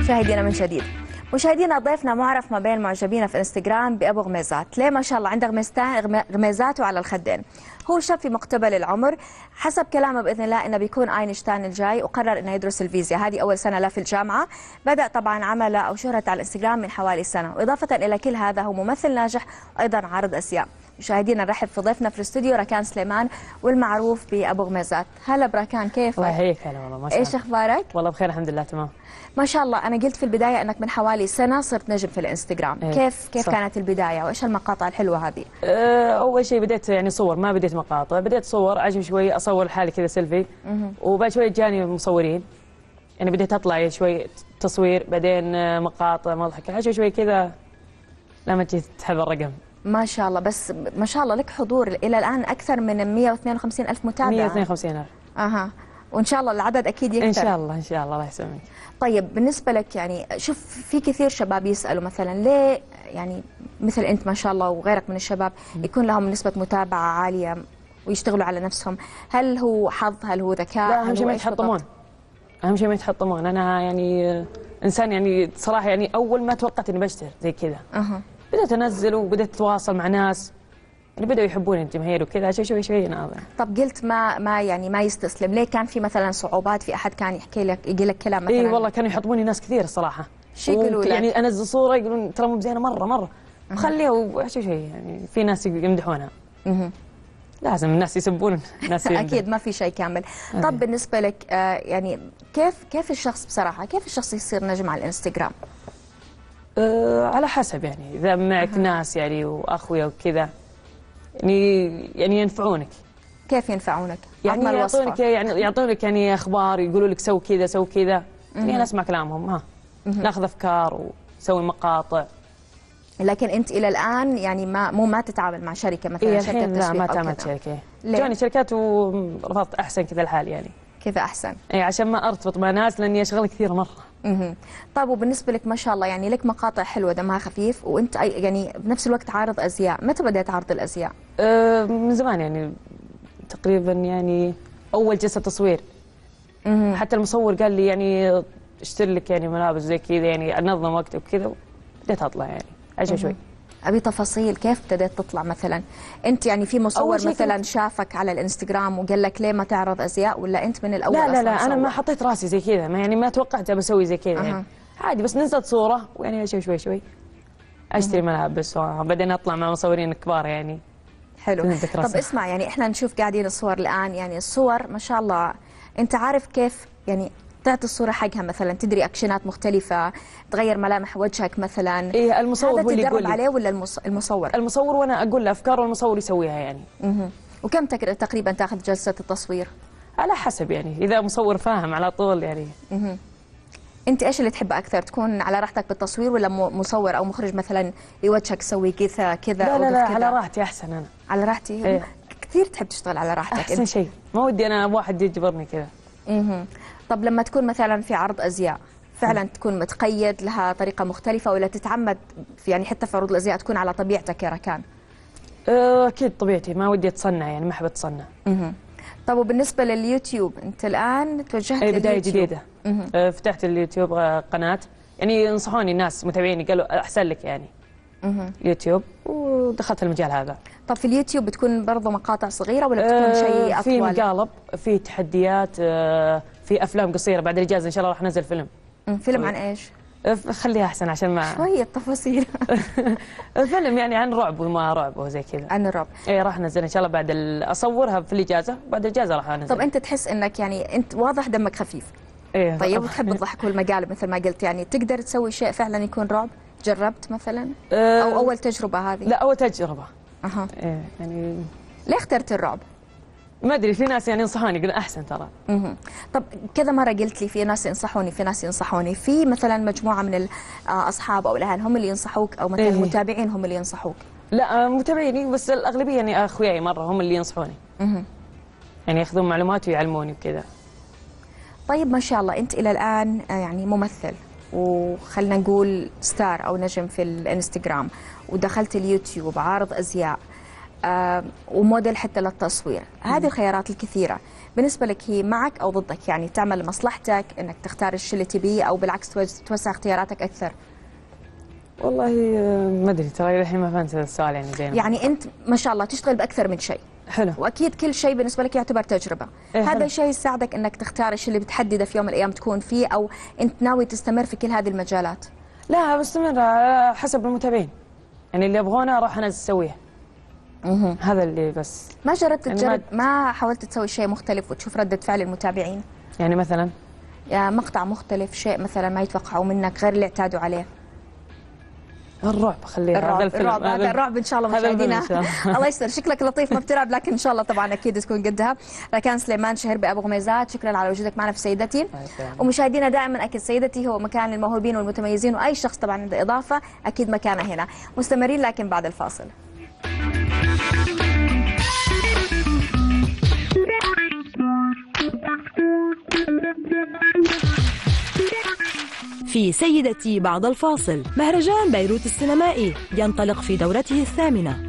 مشاهدينا من جديد مشاهدينا ضيفنا معرف ما بين معجبينا في انستغرام بابو غميزات ليه ما شاء الله عنده غميزتين غميزاته على الخدين هو شاب في مقتبل العمر حسب كلامه باذن الله انه بيكون اينشتاين الجاي وقرر انه يدرس الفيزياء هذه اول سنه له في الجامعه بدا طبعا عمله او شهرته على الانستغرام من حوالي سنه واضافه الى كل هذا هو ممثل ناجح وايضا عارض ازياء مشاهدينا نرحب في ضيفنا في الاستوديو ركان سليمان والمعروف بابو غميزات هلا بركان كيفك الله يحييك هلا والله ما شاء الله ايش اخبارك والله بخير الحمد لله تمام ما شاء الله انا قلت في البدايه انك من حوالي سنه صرت نجم في الانستغرام إيه. كيف كيف صح. كانت البدايه وايش المقاطع الحلوه هذه أه اول شيء بديت يعني صور ما بديت مقاطع بديت صور عجب شوي اصور حالي كذا سيلفي وبعد شوي جاني مصورين يعني بديت اطلع شوي تصوير بعدين مقاطع مضحك حاجه شوي كذا لما تحب الرقم ما شاء الله بس ما شاء الله لك حضور الى الان اكثر من 152 الف متابع 152 الف اها وان شاء الله العدد اكيد يكثر ان شاء الله ان شاء الله الله يسلمك طيب بالنسبه لك يعني شوف في كثير شباب يسالوا مثلا ليه يعني مثل انت ما شاء الله وغيرك من الشباب يكون لهم نسبه متابعه عاليه ويشتغلوا على نفسهم هل هو حظ هل هو ذكاء لا اهم شيء ما يتحطمون اهم شيء ما يتحطمون انا يعني انسان يعني صراحه يعني اول ما توقعت اني بشتغل زي كذا أه. بدأت أنزل وبدأت أتواصل مع ناس يعني بدأوا يحبون الجماهير وكذا شوي شوي شوي ناظر طب قلت ما ما يعني ما يستسلم ليه كان في مثلا صعوبات في أحد كان يحكي لك يجي لك كلام مثلا إي والله كانوا يحطموني ناس كثير الصراحة شو يقولوا لك؟ يعني أنزل صورة يقولون ترى مو بزينة مرة مرة خليها وشوي شوي يعني في ناس يمدحونها لازم الناس يسبون الناس اكيد ما في شيء كامل طب بالنسبه لك آه، يعني كيف كيف الشخص بصراحه كيف الشخص يصير نجم على الانستغرام أه على حسب يعني اذا معك أه. ناس يعني واخويا وكذا يعني يعني ينفعونك كيف ينفعونك؟ يعني يعطونك يعني يعطونك يعني اخبار يقولوا لك سوي كذا سوي كذا يعني انا اسمع كلامهم ها ناخذ افكار ونسوي مقاطع لكن انت الى الان يعني ما مو ما تتعامل مع شركه مثلا إيه شركه تسويق لا ما تعاملت شركه جاني شركات ورفضت احسن كذا الحال يعني كذا احسن اي عشان ما ارتبط مع ناس لاني اشغل كثير مره اها طيب وبالنسبه لك ما شاء الله يعني لك مقاطع حلوه دمها خفيف وانت يعني بنفس الوقت عارض ازياء متى بدات عرض الازياء أه من زمان يعني تقريبا يعني اول جلسه تصوير مه. حتى المصور قال لي يعني اشتري لك يعني ملابس زي كذا يعني انظم وقتك وكذا بديت اطلع يعني عشان شوي ابي تفاصيل كيف ابتديت تطلع مثلا انت يعني في مصور مثلا شافك على الانستغرام وقال لك ليه ما تعرض ازياء ولا انت من الاول لا لا لا انا ما حطيت راسي زي كذا ما يعني ما توقعت بسوي زي كذا أه. يعني عادي بس نزلت صوره ويعني شوي شوي شوي اشتري ملابس وبعدين اطلع مع مصورين كبار يعني حلو طب اسمع يعني احنا نشوف قاعدين الصور الان يعني الصور ما شاء الله انت عارف كيف يعني تعطي الصوره حقها مثلا تدري اكشنات مختلفه تغير ملامح وجهك مثلا إيه المصور هو اللي يقول عليه ولا المصور المصور وانا اقول له افكار والمصور يسويها يعني اها وكم تقريبا تاخذ جلسه التصوير على حسب يعني اذا مصور فاهم على طول يعني اها انت ايش اللي تحب اكثر تكون على راحتك بالتصوير ولا مصور او مخرج مثلا يوجهك يسوي كذا كذا لا لا, لا على راحتي احسن انا على راحتي إيه؟ كثير تحب تشتغل على راحتك احسن شيء ما ودي انا واحد يجبرني كذا اها طب لما تكون مثلا في عرض ازياء فعلا تكون متقيد لها طريقه مختلفه ولا تتعمد يعني حتى في عروض الازياء تكون على طبيعتك يا ركان؟ أه، اكيد طبيعتي ما ودي اتصنع يعني ما احب اتصنع. اها طب وبالنسبه لليوتيوب انت الان توجهت اي بدايه جديده مه. أه، فتحت اليوتيوب آه، قناه يعني ينصحوني الناس متابعيني قالوا احسن لك يعني اها يوتيوب ودخلت المجال هذا طب في اليوتيوب بتكون برضه مقاطع صغيره ولا بتكون آه، شيء اطول في مقالب في تحديات آه، في افلام قصيره بعد الاجازه ان شاء الله راح انزل فيلم فيلم عن ايش آه، خليها احسن عشان ما شويه تفاصيل فيلم يعني عن رعب وما رعب وزي كذا عن الرعب اي راح انزل ان شاء الله بعد اصورها في الاجازه بعد الاجازه راح انزل طب انت تحس انك يعني انت واضح دمك خفيف ايه طيب وتحب الضحك والمقالب مثل ما قلت يعني تقدر تسوي شيء فعلا يكون رعب جربت مثلا او اول تجربه هذه لا اول تجربه اها إيه يعني ليه اخترت الرعب ما ادري في ناس يعني ينصحوني يقولون احسن ترى اها طب كذا مره قلت لي في ناس ينصحوني في ناس ينصحوني في مثلا مجموعه من الاصحاب آه، او الاهل هم اللي ينصحوك او مثلا إيه. متابعين هم اللي ينصحوك لا آه، متابعيني بس الاغلبيه يعني اخوياي مره هم اللي ينصحوني اها يعني ياخذون معلومات ويعلموني وكذا طيب ما شاء الله انت الى الان آه، يعني ممثل وخلنا نقول ستار او نجم في الانستغرام ودخلت اليوتيوب عارض ازياء آه، وموديل حتى للتصوير هذه الخيارات الكثيره بالنسبه لك هي معك او ضدك يعني تعمل لمصلحتك انك تختار الشيء اللي تبيه او بالعكس توسع اختياراتك اكثر والله آه، ما ادري ترى الحين ما فهمت السؤال يعني زين يعني انت ما شاء الله تشتغل باكثر من شيء حلو واكيد كل شيء بالنسبه لك يعتبر تجربه إيه هذا الشيء يساعدك انك تختار ايش اللي بتحدده في يوم من الايام تكون فيه او انت ناوي تستمر في كل هذه المجالات لا بستمر حسب المتابعين يعني اللي يبغونه راح انا اسويه هذا اللي بس ما جربت يعني تجرب ما حاولت تسوي شيء مختلف وتشوف رده فعل المتابعين يعني مثلا مقطع مختلف شيء مثلا ما يتوقعوا منك غير اللي اعتادوا عليه الرعب خليها الرعب الرعب هذا الرعب ان شاء الله مشاهدينا الله يستر شكلك لطيف ما بتلعب لكن ان شاء الله طبعا اكيد تكون قدها ركان سليمان شهر بابو غميزات شكرا على وجودك معنا في سيدتي ومشاهدينا دائما اكيد سيدتي هو مكان الموهوبين والمتميزين واي شخص طبعا عنده اضافه اكيد مكانه هنا مستمرين لكن بعد الفاصل في سيدتي بعد الفاصل مهرجان بيروت السينمائي ينطلق في دورته الثامنة